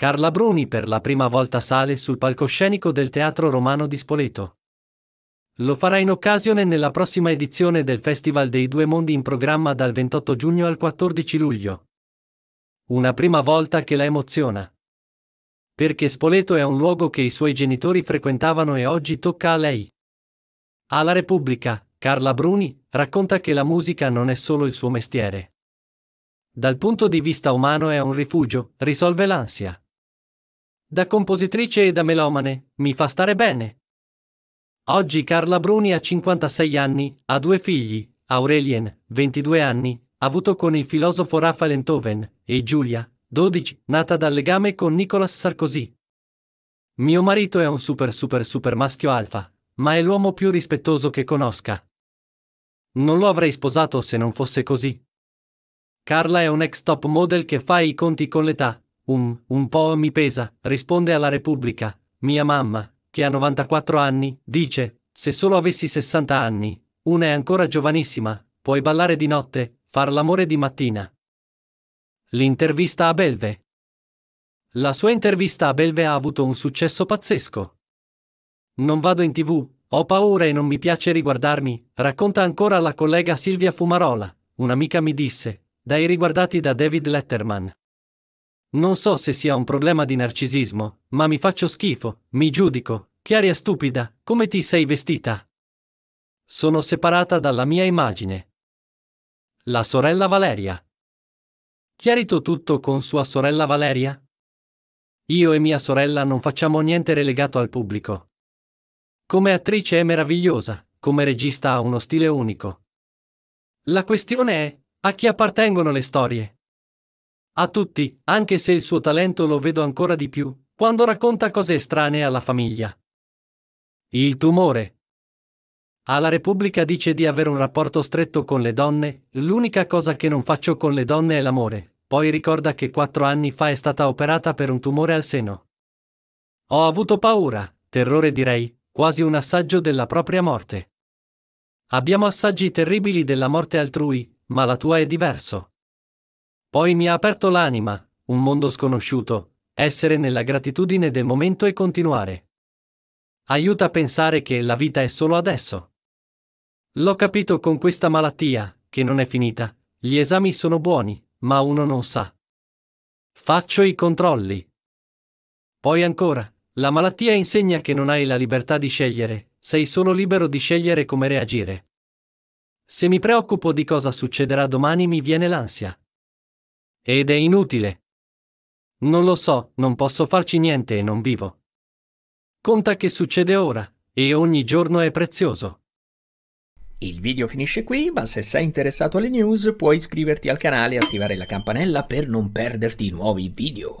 Carla Bruni per la prima volta sale sul palcoscenico del Teatro Romano di Spoleto. Lo farà in occasione nella prossima edizione del Festival dei Due Mondi in programma dal 28 giugno al 14 luglio. Una prima volta che la emoziona. Perché Spoleto è un luogo che i suoi genitori frequentavano e oggi tocca a lei. Alla Repubblica, Carla Bruni racconta che la musica non è solo il suo mestiere. Dal punto di vista umano è un rifugio, risolve l'ansia. Da compositrice e da melomane, mi fa stare bene. Oggi Carla Bruni ha 56 anni, ha due figli, Aurelien, 22 anni, avuto con il filosofo Raphael Entoven, e Giulia, 12, nata dal legame con Nicolas Sarkozy. Mio marito è un super super super maschio alfa, ma è l'uomo più rispettoso che conosca. Non lo avrei sposato se non fosse così. Carla è un ex top model che fa i conti con l'età, un, um, un po' mi pesa, risponde alla Repubblica. Mia mamma, che ha 94 anni, dice, se solo avessi 60 anni, una è ancora giovanissima, puoi ballare di notte, far l'amore di mattina. L'intervista a Belve. La sua intervista a Belve ha avuto un successo pazzesco. Non vado in tv, ho paura e non mi piace riguardarmi, racconta ancora la collega Silvia Fumarola. Un'amica mi disse, dai riguardati da David Letterman. Non so se sia un problema di narcisismo, ma mi faccio schifo, mi giudico. Che aria stupida, come ti sei vestita? Sono separata dalla mia immagine. La sorella Valeria. Chiarito tutto con sua sorella Valeria? Io e mia sorella non facciamo niente relegato al pubblico. Come attrice è meravigliosa, come regista ha uno stile unico. La questione è, a chi appartengono le storie? A tutti, anche se il suo talento lo vedo ancora di più, quando racconta cose strane alla famiglia. Il tumore. Alla Repubblica dice di avere un rapporto stretto con le donne, l'unica cosa che non faccio con le donne è l'amore, poi ricorda che quattro anni fa è stata operata per un tumore al seno. Ho avuto paura, terrore direi, quasi un assaggio della propria morte. Abbiamo assaggi terribili della morte altrui, ma la tua è diverso. Poi mi ha aperto l'anima, un mondo sconosciuto, essere nella gratitudine del momento e continuare. Aiuta a pensare che la vita è solo adesso. L'ho capito con questa malattia, che non è finita. Gli esami sono buoni, ma uno non sa. Faccio i controlli. Poi ancora, la malattia insegna che non hai la libertà di scegliere, sei solo libero di scegliere come reagire. Se mi preoccupo di cosa succederà domani mi viene l'ansia. Ed è inutile. Non lo so, non posso farci niente e non vivo. Conta che succede ora, e ogni giorno è prezioso. Il video finisce qui, ma se sei interessato alle news puoi iscriverti al canale e attivare la campanella per non perderti i nuovi video.